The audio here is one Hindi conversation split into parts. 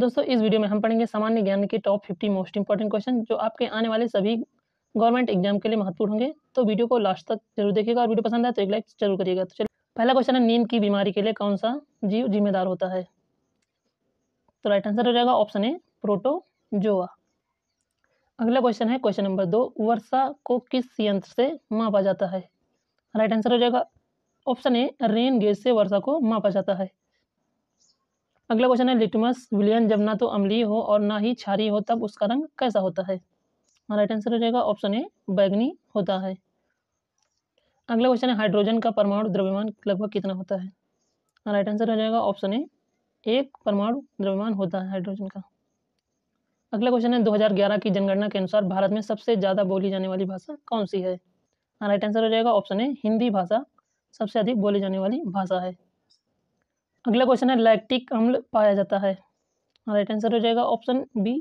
दोस्तों इस वीडियो में हम पढ़ेंगे सामान्य ज्ञान के top fifty most important question जो आपके आने वाले सभी गवर्नमेंट एग्जाम के लिए महत्वपूर्ण होंगे तो वीडियो को लास्ट तक जरूर देखिएगा और वीडियो पसंद आए तो एक लाइक जरूर करिएगा तो चलिए पहला क्वेश्चन है नींद की बीमारी के लिए कौन सा जीव जिम्मेदार होता है तो राइट आंसर हो जाएगा ऑप्शन ए प्रोटोजोआ अगला क्वेश्चन है क्वेश्चन नंबर दो वर्षा को किस यंत्र से मापा जाता है राइट आंसर हो जाएगा ऑप्शन ए रेन गेज से वर्षा को मापा जाता है अगला क्वेश्चन है लिटमस विलियन जब ना तो अम्लीय हो और ना ही छारी हो तब उसका रंग कैसा होता है राइट आंसर हो जाएगा ऑप्शन ए बैगनी होता है अगला क्वेश्चन है हाइड्रोजन का परमाणु द्रव्यमान लगभग कितना होता है राइट आंसर हो जाएगा ऑप्शन ए एक परमाणु द्रव्यमान होता है हाइड्रोजन का अगला क्वेश्चन है 2011 की जनगणना के अनुसार भारत में सबसे ज़्यादा बोली जाने वाली भाषा कौन सी है राइट आंसर हो जाएगा ऑप्शन ए हिंदी भाषा सबसे अधिक बोली जाने वाली भाषा है अगला क्वेश्चन है लैक्टिक अम्ल पाया जाता है राइट आंसर हो जाएगा ऑप्शन बी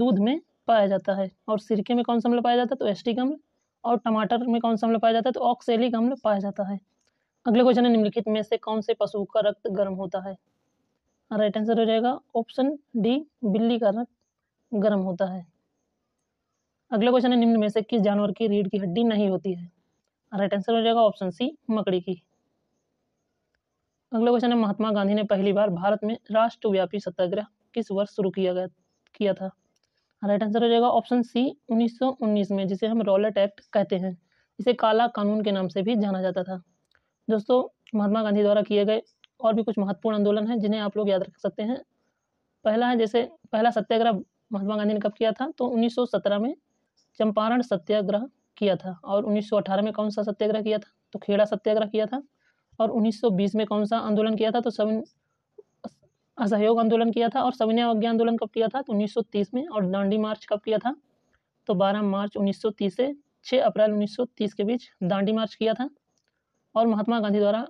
दूध में पाया जाता है और सिरके में कौन सा अम्ल पाया जाता है तो एस्टिक अम्ल और टमाटर में कौन सा अम्ल पाया जाता है तो ऑक्सेलिक अम्ल पाया जाता है अगला क्वेश्चन है निम्नलिखित में से कौन से पशु का रक्त गर्म होता है राइट आंसर हो जाएगा ऑप्शन डी बिल्ली का रक्त गर्म होता है अगला क्वेश्चन है निम्न में से किस जानवर की रीढ़ की हड्डी नहीं होती है राइट आंसर हो जाएगा ऑप्शन सी मकड़ी की अगला क्वेश्चन है महात्मा गांधी ने पहली बार भारत में राष्ट्रव्यापी सत्याग्रह किस वर्ष शुरू किया गया किया था राइट आंसर हो जाएगा ऑप्शन सी 1919 में जिसे हम रॉलेट एक्ट कहते हैं इसे काला कानून के नाम से भी जाना जाता था दोस्तों महात्मा गांधी द्वारा किए गए और भी कुछ महत्वपूर्ण आंदोलन हैं जिन्हें आप लोग याद रख सकते हैं पहला है जैसे पहला सत्याग्रह महात्मा गांधी ने कब किया था तो 1917 में चंपारण सत्याग्रह किया था और 1918 में कौन सा सत्याग्रह किया था तो खेड़ा सत्याग्रह किया था और 1920 में कौन सा आंदोलन किया था तो सविन असहयोग आंदोलन किया था और सविनय अवज्ञा आंदोलन कब किया था तो 1930 में और दांडी मार्च कब किया था तो 12 मार्च 1930 से 6 अप्रैल 1930 के बीच दांडी मार्च किया था और महात्मा गांधी द्वारा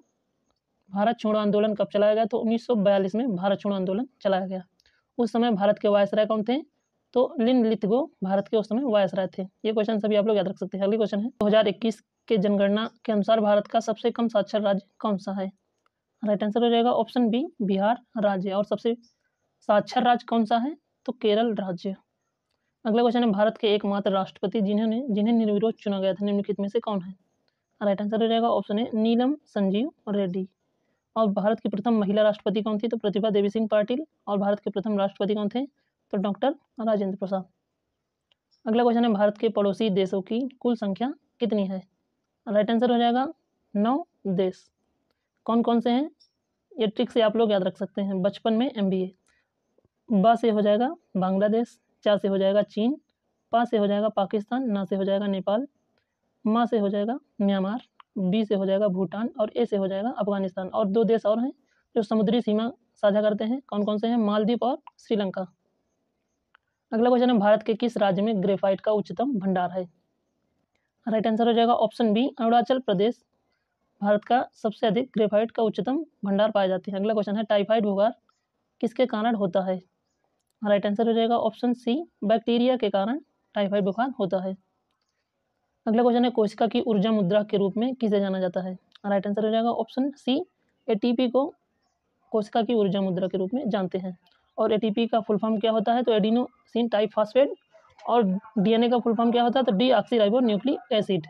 भारत छोड़ो आंदोलन कब चलाया गया तो उन्नीस में भारत छोड़ो आंदोलन चलाया गया उस समय भारत के वायसराय कौन थे तो लिन लिथगो भारत के उस समय वायसराय थे ये क्वेश्चन सभी आप लोग याद रख सकते हैं अगले क्वेश्चन है दो के जनगणना के अनुसार भारत का सबसे कम साक्षर राज्य कौन सा है राइट आंसर हो जाएगा ऑप्शन बी बिहार राज्य और सबसे साक्षर राज्य कौन सा है तो केरल राज्य अगला क्वेश्चन है भारत के एकमात्र राष्ट्रपति जिन्होंने जिन्हें निर्विरोध चुना गया था निम्नलिखित में से कौन है राइट आंसर हो जाएगा ऑप्शन ए नीलम संजीव रेड्डी और भारत की प्रथम महिला राष्ट्रपति कौन थी तो प्रतिभा देवी सिंह पाटिल और भारत के प्रथम राष्ट्रपति कौन थे तो डॉक्टर राजेंद्र प्रसाद अगला क्वेश्चन है भारत के पड़ोसी देशों की कुल संख्या कितनी है राइट आंसर हो जाएगा नौ देश कौन कौन से हैं ये ट्रिक से आप लोग याद रख सकते हैं बचपन में एम बी ए बा से हो जाएगा बांग्लादेश चा से हो जाएगा चीन पा से हो जाएगा पाकिस्तान ना से हो जाएगा नेपाल माँ से हो जाएगा म्यांमार बी से हो जाएगा भूटान और ए से हो जाएगा अफगानिस्तान और दो देश और हैं जो समुद्री सीमा साझा करते हैं कौन कौन से हैं मालदीप और श्रीलंका अगला क्वेश्चन है भारत के किस राज्य में ग्रेफाइट का उच्चतम भंडार है राइट आंसर हो जाएगा ऑप्शन बी अरुणाचल प्रदेश भारत का सबसे अधिक ग्रेफाइट का उच्चतम भंडार पाया जाते हैं अगला क्वेश्चन है टाइफाइड बुखार किसके कारण होता है राइट आंसर हो जाएगा ऑप्शन सी बैक्टीरिया के कारण टाइफाइड बुखार होता है अगला क्वेश्चन है कोशिका की ऊर्जा मुद्रा के रूप में किसे जाना जाता है राइट आंसर हो जाएगा ऑप्शन सी एटीपी को कोशिका की ऊर्जा मुद्रा के रूप में जानते हैं और एटीपी का फुल फॉर्म क्या होता है तो एडिनोसिन टाइप फॉस्फेट और डीएनए का फुल फॉर्म क्या होता है तो डी ऑक्सीराइबो न्यूक्लिक एसिड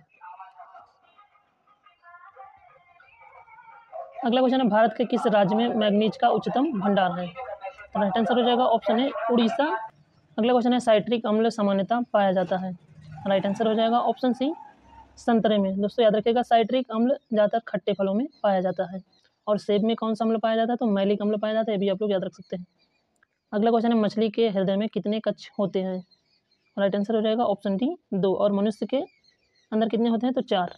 अगला क्वेश्चन है भारत के किस राज्य में मैग्नीज का उच्चतम भंडार है तो राइट आंसर हो जाएगा ऑप्शन है उड़ीसा अगला क्वेश्चन है साइट्रिक अम्ल सामान्यता पाया जाता है राइट आंसर हो जाएगा ऑप्शन सी संतरे में दोस्तों याद रखिएगा साइट्रिक अम्ल ज़्यादातर खट्टे फलों में पाया जाता है और सेब में कौन सा अम्ल पाया जाता है तो मैलिक अम्ल पाया जाता है ये भी आप लोग याद रख सकते हैं अगला क्वेश्चन है मछली के हृदय में कितने कच्छ होते हैं राइट आंसर हो जाएगा ऑप्शन डी दो और मनुष्य के अंदर कितने होते हैं तो चार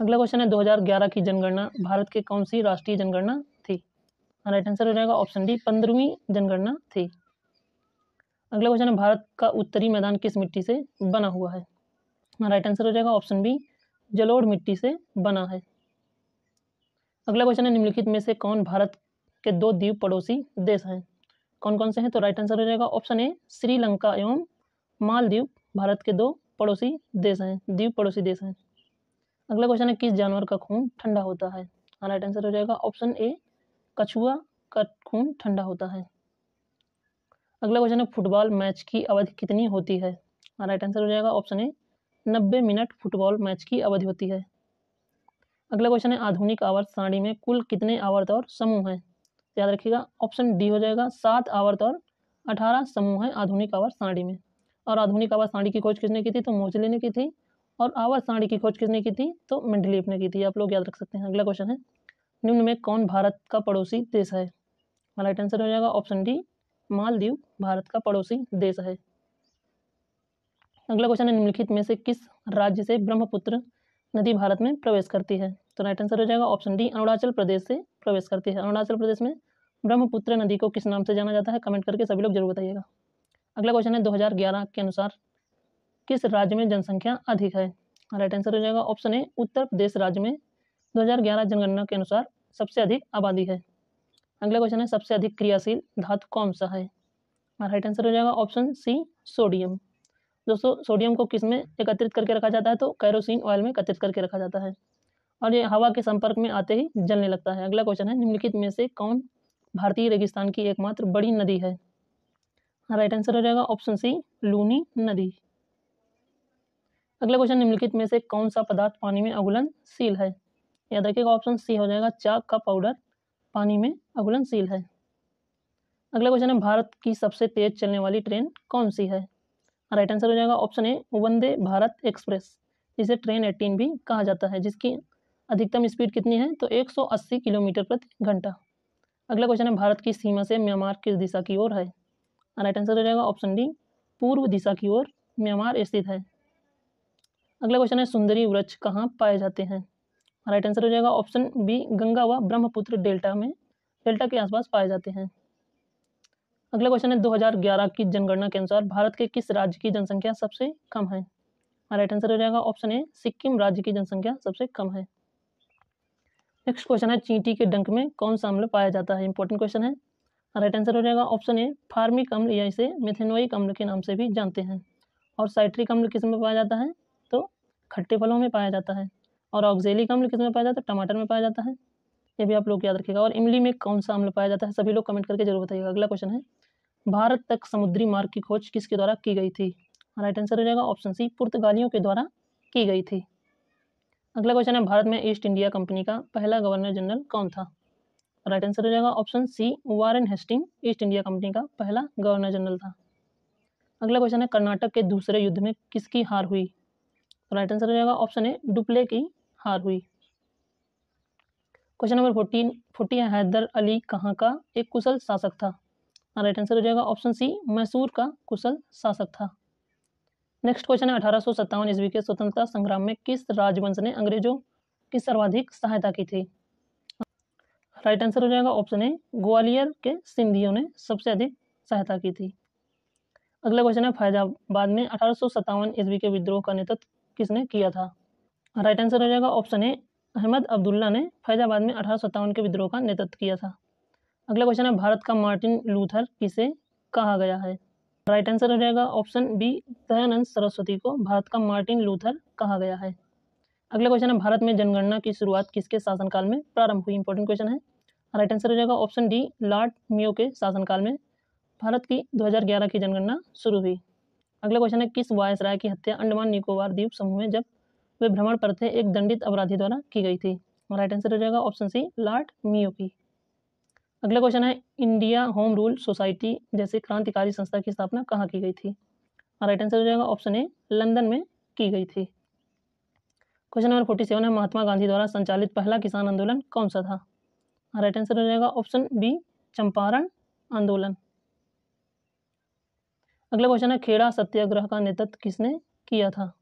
अगला क्वेश्चन है 2011 की जनगणना भारत के कौन सी राष्ट्रीय जनगणना थी राइट आंसर हो जाएगा ऑप्शन डी पंद्रहवीं जनगणना थी अगला क्वेश्चन है भारत का उत्तरी मैदान किस मिट्टी से बना हुआ है राइट आंसर हो जाएगा ऑप्शन बी जलोढ़ मिट्टी से बना है अगला क्वेश्चन है निम्नलिखित में से कौन भारत के दो द्वीप पड़ोसी देश हैं कौन कौन से हैं तो राइट आंसर हो जाएगा ऑप्शन ए श्रीलंका एवं मालदीव भारत के दो पड़ोसी देश हैं द्वीप पड़ोसी देश हैं अगला क्वेश्चन है किस जानवर का खून ठंडा होता है राइट हाँ, आंसर हो जाएगा ऑप्शन ए कछुआ का खून ठंडा होता है अगला क्वेश्चन है फुटबॉल मैच की अवधि कितनी होती है राइट हाँ, आंसर हो जाएगा ऑप्शन ए नब्बे मिनट फुटबॉल मैच की अवधि होती है अगला क्वेश्चन है आधुनिक आवर्त सारणी में कुल कितने आवर्त और समूह हैं याद रखिएगा ऑप्शन डी हो जाएगा सात आवर्त और अठारह समूह है आधुनिक आवर्त साड़ी में और आधुनिक आवर्त साड़ी की खोज किसने की थी तो मोजली ने की थी और आवर्त साड़ी की खोज किसने की थी तो मंडलीप ने की थी आप लोग याद रख सकते हैं अगला क्वेश्चन है निम्न में कौन भारत का पड़ोसी देश है राइट आंसर हो जाएगा ऑप्शन डी मालदीव भारत का पड़ोसी देश है अगला क्वेश्चन है निम्नलिखित में से किस राज्य से ब्रह्मपुत्र नदी भारत में प्रवेश करती है तो राइट आंसर हो जाएगा ऑप्शन डी अरुणाचल प्रदेश से प्रवेश करती है अरुणाचल प्रदेश में ब्रह्मपुत्र नदी को किस नाम से जाना जाता है कमेंट करके सभी लोग जरूर बताइएगा अगला क्वेश्चन है 2011 के अनुसार किस राज्य में जनसंख्या अधिक है राइट आंसर हो जाएगा ऑप्शन ए उत्तर प्रदेश राज्य में 2011 जनगणना के अनुसार सबसे अधिक आबादी है अगला क्वेश्चन है सबसे अधिक क्रियाशील धातु कौन सा है राइट आंसर हो जाएगा ऑप्शन सी सोडियम दोस्तों सोडियम को किस में एकत्रित करके रखा जाता है तो कैरोसिन ऑयल में एकत्रित करके रखा जाता है और ये हवा के संपर्क में आते ही जलने लगता है अगला क्वेश्चन है निम्नलिखित में से कौन भारतीय रेगिस्तान की एकमात्र बड़ी नदी है राइट आंसर हो जाएगा ऑप्शन सी लूनी नदी अगला क्वेश्चन निम्नलिखित में से कौन सा पदार्थ पानी में अगुलनशील है याद रखिएगा ऑप्शन सी हो जाएगा चाक का पाउडर पानी में अगुलनशील है अगला क्वेश्चन है भारत की सबसे तेज चलने वाली ट्रेन कौन सी है राइट आंसर हो जाएगा option A Vande Bharat express जिसे ट्रेन एटीन भी कहा जाता है जिसकी अधिकतम स्पीड कितनी है तो 180 किलोमीटर प्रति घंटा अगला क्वेश्चन है भारत की सीमा से म्यांमार किस दिशा की ओर है राइट आंसर हो जाएगा ऑप्शन डी पूर्व दिशा की ओर म्यांमार स्थित है अगला क्वेश्चन है सुंदरी वृक्ष कहाँ पाए जाते हैं राइट आंसर हो जाएगा ऑप्शन बी गंगा व ब्रह्मपुत्र डेल्टा में डेल्टा के आसपास पाए जाते हैं अगला क्वेश्चन है 2011 की जनगणना के अनुसार भारत के किस राज्य की जनसंख्या सबसे कम है राइट आंसर हो जाएगा ऑप्शन ए सिक्किम राज्य की जनसंख्या सबसे कम है नेक्स्ट क्वेश्चन है चींटी के डंक में कौन सा अम्ल पाया जाता है इंपॉर्टेंट क्वेश्चन है राइट आंसर हो जाएगा ऑप्शन ए फार्मिक अम्ल या इसे मेथेनोइक अम्ल के नाम से भी जानते हैं और साइट्रिक अम्ल किस में पाया जाता है तो खट्टे फलों में पाया जाता है और ऑक्जेलिक अम्ल किस में पाया जाता है टमाटर में पाया जाता है ये भी आप लोग याद रखिएगा और इमली में कौन सा अम्ल पाया जाता है सभी लोग कमेंट करके जरूर बताइएगा अगला क्वेश्चन है भारत तक समुद्री मार्ग की खोज किसके द्वारा की गई थी राइट आंसर हो जाएगा ऑप्शन सी पुर्तगालियों के द्वारा की गई थी अगला क्वेश्चन है भारत में ईस्ट इंडिया कंपनी का पहला गवर्नर जनरल कौन था राइट आंसर हो जाएगा option C Warren Hasting East India company का पहला गवर्नर जनरल था अगला क्वेश्चन है कर्नाटक के दूसरे युद्ध में किसकी हार हुई राइट आंसर हो जाएगा ऑप्शन ए डुप्ले की हार हुई question number fourteen forty Hyder Ali कहाँ का एक कुशल शासक था राइट आंसर हो जाएगा ऑप्शन सी मैसूर का कुशल शासक था नेक्स्ट क्वेश्चन है अठारह सौ सत्तावन ईस्वी के स्वतंत्रता संग्राम में किस राजवंश ने अंग्रेजों की सर्वाधिक सहायता की थी राइट आंसर हो जाएगा ऑप्शन ए ग्वालियर के सिंधियों ने सबसे अधिक सहायता की थी अगला क्वेश्चन है फैजाबाद में अठारह ईस्वी के विद्रोह का नेतृत्व किसने किया था राइट आंसर हो जाएगा ऑप्शन ए अहमद अब्दुल्ला ने फैजाबाद में अठारह के विद्रोह का नेतृत्व किया था अगला क्वेश्चन है भारत का मार्टिन लूथर किसे कहा गया है राइट आंसर हो जाएगा ऑप्शन बी दयानंद सरस्वती को भारत का मार्टिन लूथर कहा गया है अगला क्वेश्चन है भारत में जनगणना की शुरुआत किसके शासनकाल में प्रारंभ हुई इंपॉर्टेंट क्वेश्चन है राइट आंसर हो जाएगा ऑप्शन डी लॉर्ड मियो के शासनकाल में भारत की 2011 की जनगणना शुरू हुई अगला क्वेश्चन है किस राय की हत्या अंडमान निकोबार द्वीप समूह में जब वे भ्रमण पर थे एक दंडित अपराधी द्वारा की गई थी राइट आंसर हो जाएगा ऑप्शन सी लॉर्ड मियो की अगला क्वेश्चन है इंडिया होम रूल सोसाइटी जैसे क्रांतिकारी संस्था की स्थापना कहाँ की गई थी राइट आंसर हो जाएगा ऑप्शन ए लंदन में की गई थी क्वेश्चन नंबर फोर्टी सेवन है महात्मा गांधी द्वारा संचालित पहला किसान आंदोलन कौन सा था राइट आंसर हो जाएगा ऑप्शन बी चंपारण आंदोलन अगला क्वेश्चन है खेड़ा सत्याग्रह का नेतृत्व किसने किया था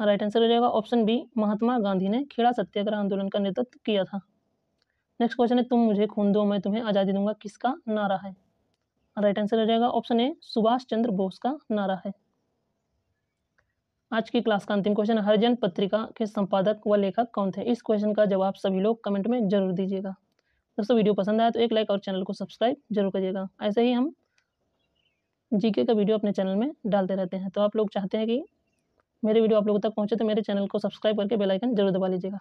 राइट आंसर हो जाएगा ऑप्शन बी महात्मा गांधी ने खेड़ा सत्याग्रह आंदोलन का नेतृत्व किया था नेक्स्ट क्वेश्चन है तुम मुझे खून दो मैं तुम्हें आज़ादी दूंगा किसका नारा है राइट आंसर हो जाएगा ऑप्शन ए सुभाष चंद्र बोस का नारा है आज की क्लास का अंतिम क्वेश्चन हरिजन पत्रिका के संपादक व लेखक कौन थे इस क्वेश्चन का जवाब सभी लोग कमेंट में जरूर दीजिएगा दोस्तों वीडियो पसंद आया तो एक लाइक और चैनल को सब्सक्राइब जरूर करिएगा ऐसे ही हम जीके का वीडियो अपने चैनल में डालते रहते हैं तो आप लोग चाहते हैं कि मेरे वीडियो आप लोगों तक पहुंचे तो मेरे चैनल को सब्सक्राइब करके बेलाइकन जरूर दबा लीजिएगा